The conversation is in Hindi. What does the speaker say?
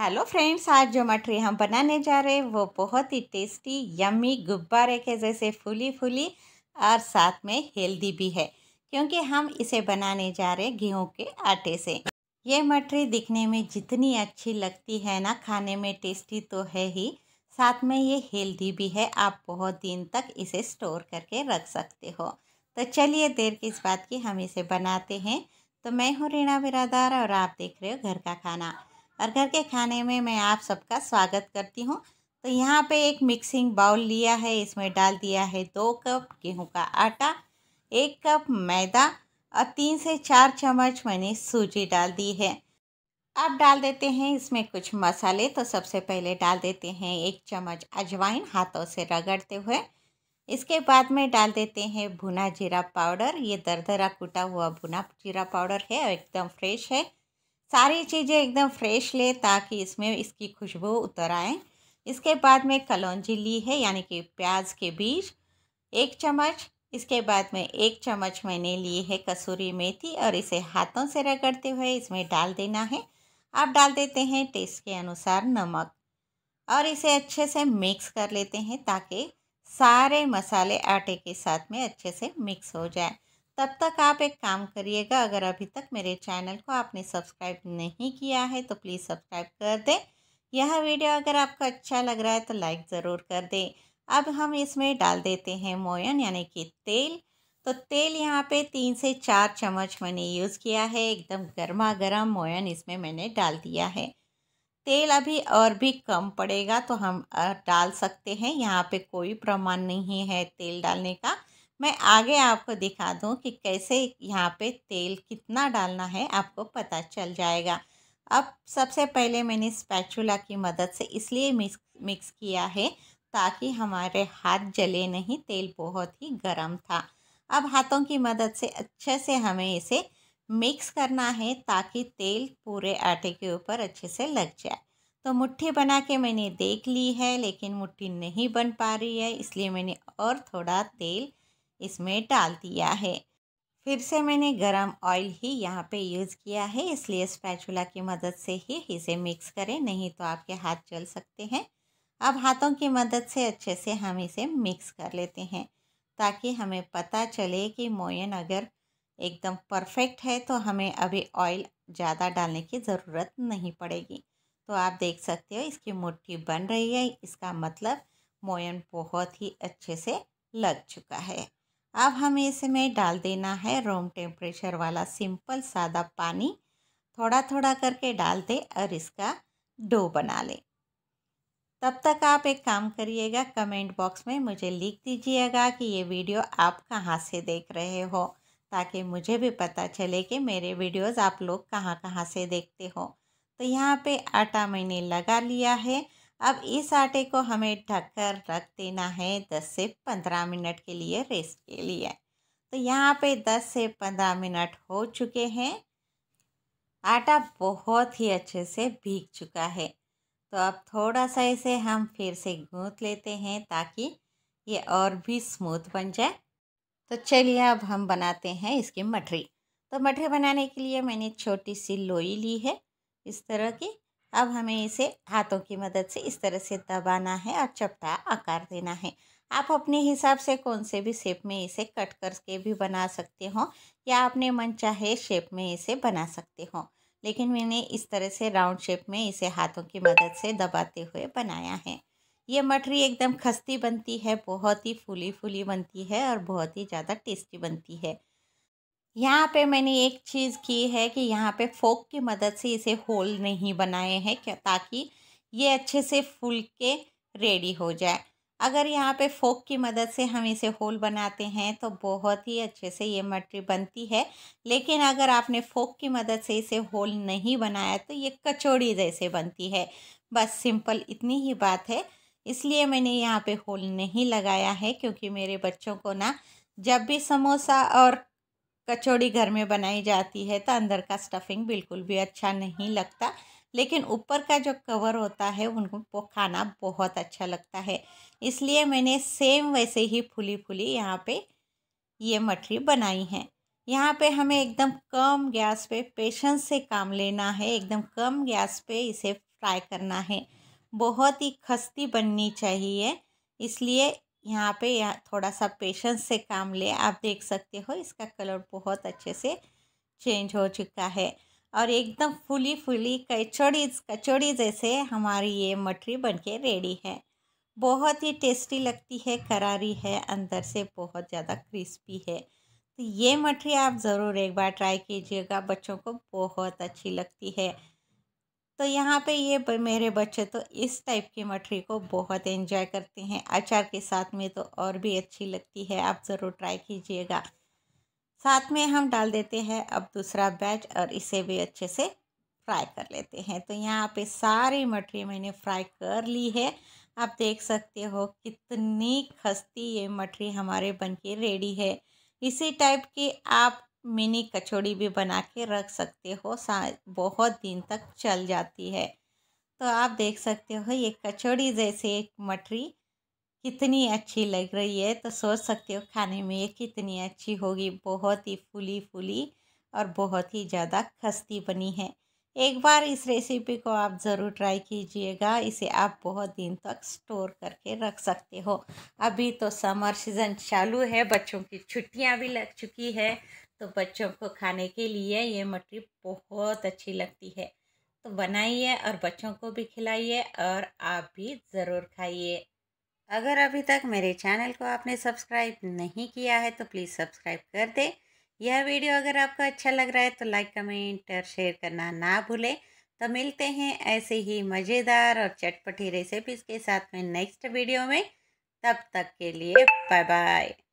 हेलो फ्रेंड्स आज जो मठरी हम बनाने जा रहे हैं वो बहुत ही टेस्टी यम्मी गुब्बारे के जैसे फूली फूली और साथ में हेल्दी भी है क्योंकि हम इसे बनाने जा रहे हैं गेहूँ के आटे से ये मठरी दिखने में जितनी अच्छी लगती है ना खाने में टेस्टी तो है ही साथ में ये हेल्दी भी है आप बहुत दिन तक इसे स्टोर करके रख सकते हो तो चलिए देर किस बात की हम इसे बनाते हैं तो मैं हूँ रीणा बिरादार और आप देख रहे हो घर का खाना और घर के खाने में मैं आप सबका स्वागत करती हूँ तो यहाँ पे एक मिक्सिंग बाउल लिया है इसमें डाल दिया है दो कप गेहूँ का आटा एक कप मैदा और तीन से चार चम्मच मैंने सूजी डाल दी है अब डाल देते हैं इसमें कुछ मसाले तो सबसे पहले डाल देते हैं एक चम्मच अजवाइन हाथों से रगड़ते हुए इसके बाद में डाल देते हैं भुना जीरा पाउडर ये दरदरा कूटा हुआ भुना जीरा पाउडर है और एकदम फ्रेश है सारी चीज़ें एकदम फ्रेश ले ताकि इसमें इसकी खुशबू उतर आए इसके बाद में कलौजी ली है यानी कि प्याज के बीज एक चम्मच इसके बाद में एक चम्मच मैंने ली है कसूरी मेथी और इसे हाथों से रगड़ते हुए इसमें डाल देना है आप डाल देते हैं टेस्ट के अनुसार नमक और इसे अच्छे से मिक्स कर लेते हैं ताकि सारे मसाले आटे के साथ में अच्छे से मिक्स हो जाए तब तक आप एक काम करिएगा अगर अभी तक मेरे चैनल को आपने सब्सक्राइब नहीं किया है तो प्लीज़ सब्सक्राइब कर दें यह वीडियो अगर आपको अच्छा लग रहा है तो लाइक ज़रूर कर दें अब हम इसमें डाल देते हैं मोयन यानी कि तेल तो तेल यहाँ पे तीन से चार चम्मच मैंने यूज़ किया है एकदम गर्मा गर्म मोयन इसमें मैंने डाल दिया है तेल अभी और भी कम पड़ेगा तो हम डाल सकते हैं यहाँ पे कोई प्रमाण नहीं है तेल डालने का मैं आगे आपको दिखा दूँ कि कैसे यहाँ पे तेल कितना डालना है आपको पता चल जाएगा अब सबसे पहले मैंने स्पैचुला की मदद से इसलिए मिक्स मिक्स किया है ताकि हमारे हाथ जले नहीं तेल बहुत ही गर्म था अब हाथों की मदद से अच्छे से हमें इसे मिक्स करना है ताकि तेल पूरे आटे के ऊपर अच्छे से लग जाए तो मुट्ठी बना के मैंने देख ली है लेकिन मुट्ठी नहीं बन पा रही है इसलिए मैंने और थोड़ा तेल इसमें डाल दिया है फिर से मैंने गरम ऑयल ही यहाँ पे यूज़ किया है इसलिए स्पैचुला की मदद से ही इसे मिक्स करें नहीं तो आपके हाथ जल सकते हैं अब हाथों की मदद से अच्छे से हम इसे मिक्स कर लेते हैं ताकि हमें पता चले कि मोयन अगर एकदम परफेक्ट है तो हमें अभी ऑयल ज़्यादा डालने की ज़रूरत नहीं पड़ेगी तो आप देख सकते हो इसकी मुट्ठी बन रही है इसका मतलब मोयन बहुत ही अच्छे से लग चुका है अब हमें इसमें डाल देना है रूम टेम्परेचर वाला सिंपल सादा पानी थोड़ा थोड़ा करके डाल दे और इसका डो बना लें तब तक आप एक काम करिएगा कमेंट बॉक्स में मुझे लिख दीजिएगा कि ये वीडियो आप कहाँ से देख रहे हो ताकि मुझे भी पता चले कि मेरे वीडियोस आप लोग कहाँ कहाँ से देखते हो तो यहाँ पे आटा मैंने लगा लिया है अब इस आटे को हमें ढककर रख देना है दस से पंद्रह मिनट के लिए रेस्ट के लिए तो यहाँ पे दस से पंद्रह मिनट हो चुके हैं आटा बहुत ही अच्छे से भीग चुका है तो अब थोड़ा सा इसे हम फिर से गूँथ लेते हैं ताकि ये और भी स्मूथ बन जाए तो चलिए अब हम बनाते हैं इसकी मठरी तो मठरी बनाने के लिए मैंने छोटी सी लोई ली है इस तरह की अब हमें इसे हाथों की मदद से इस तरह से दबाना है और चपटा आकार देना है आप अपने हिसाब से कौन से भी शेप में इसे कट करके भी बना सकते हो या अपने मन चाहे शेप में इसे बना सकते हो लेकिन मैंने इस तरह से राउंड शेप में इसे हाथों की मदद से दबाते हुए बनाया है ये मठरी एकदम खस्ती बनती है बहुत ही फूली फूली बनती है और बहुत ही ज़्यादा टेस्टी बनती है यहाँ पे मैंने एक चीज़ की है कि यहाँ पे फोक की मदद से इसे होल नहीं बनाए हैं क्या ताकि ये अच्छे से फूल के रेडी हो जाए अगर यहाँ पे फोक की मदद से हम इसे होल बनाते हैं तो बहुत ही अच्छे से ये मटरी बनती है लेकिन अगर आपने फोक की मदद से इसे होल नहीं बनाया तो ये कचौड़ी जैसे बनती है बस सिंपल इतनी ही बात है इसलिए मैंने यहाँ पे होल नहीं लगाया है क्योंकि मेरे बच्चों को ना जब भी समोसा और कचौड़ी घर में बनाई जाती है तो अंदर का स्टफिंग बिल्कुल भी अच्छा नहीं लगता लेकिन ऊपर का जो कवर होता है उनको खाना बहुत अच्छा लगता है इसलिए मैंने सेम वैसे ही फूली फूली यहाँ पे ये मठरी बनाई है यहाँ पे हमें एकदम कम गैस पे पेशेंस से काम लेना है एकदम कम गैस पे इसे फ्राई करना है बहुत ही खस्ती बननी चाहिए इसलिए यहाँ पे यह थोड़ा सा पेशेंस से काम ले आप देख सकते हो इसका कलर बहुत अच्छे से चेंज हो चुका है और एकदम फुली फुली कचौड़ी कचौड़ी जैसे हमारी ये मटरी बनके रेडी है बहुत ही टेस्टी लगती है करारी है अंदर से बहुत ज़्यादा क्रिस्पी है तो ये मटरी आप ज़रूर एक बार ट्राई कीजिएगा बच्चों को बहुत अच्छी लगती है तो यहाँ पे ये मेरे बच्चे तो इस टाइप की मठरी को बहुत एंजॉय करते हैं अचार के साथ में तो और भी अच्छी लगती है आप ज़रूर ट्राई कीजिएगा साथ में हम डाल देते हैं अब दूसरा बैच और इसे भी अच्छे से फ्राई कर लेते हैं तो यहाँ पे सारी मठरी मैंने फ्राई कर ली है आप देख सकते हो कितनी खस्ती ये मठरी हमारे बन के रेडी है इसी टाइप की आप मिनी कचौड़ी भी बना के रख सकते हो सा बहुत दिन तक चल जाती है तो आप देख सकते हो ये कचौड़ी जैसे एक मटरी कितनी अच्छी लग रही है तो सोच सकते हो खाने में ये कितनी अच्छी होगी बहुत ही फूली फूली और बहुत ही ज़्यादा खस्ती बनी है एक बार इस रेसिपी को आप ज़रूर ट्राई कीजिएगा इसे आप बहुत दिन तक स्टोर करके रख सकते हो अभी तो समर सीज़न चालू है बच्चों की छुट्टियां भी लग चुकी है तो बच्चों को खाने के लिए ये मटरी बहुत अच्छी लगती है तो बनाइए और बच्चों को भी खिलाइए और आप भी ज़रूर खाइए अगर अभी तक मेरे चैनल को आपने सब्सक्राइब नहीं किया है तो प्लीज़ सब्सक्राइब कर दें यह वीडियो अगर आपको अच्छा लग रहा है तो लाइक कमेंट और शेयर करना ना भूलें तो मिलते हैं ऐसे ही मज़ेदार और चटपटी रेसिपीज़ के साथ में नेक्स्ट वीडियो में तब तक के लिए बाय बाय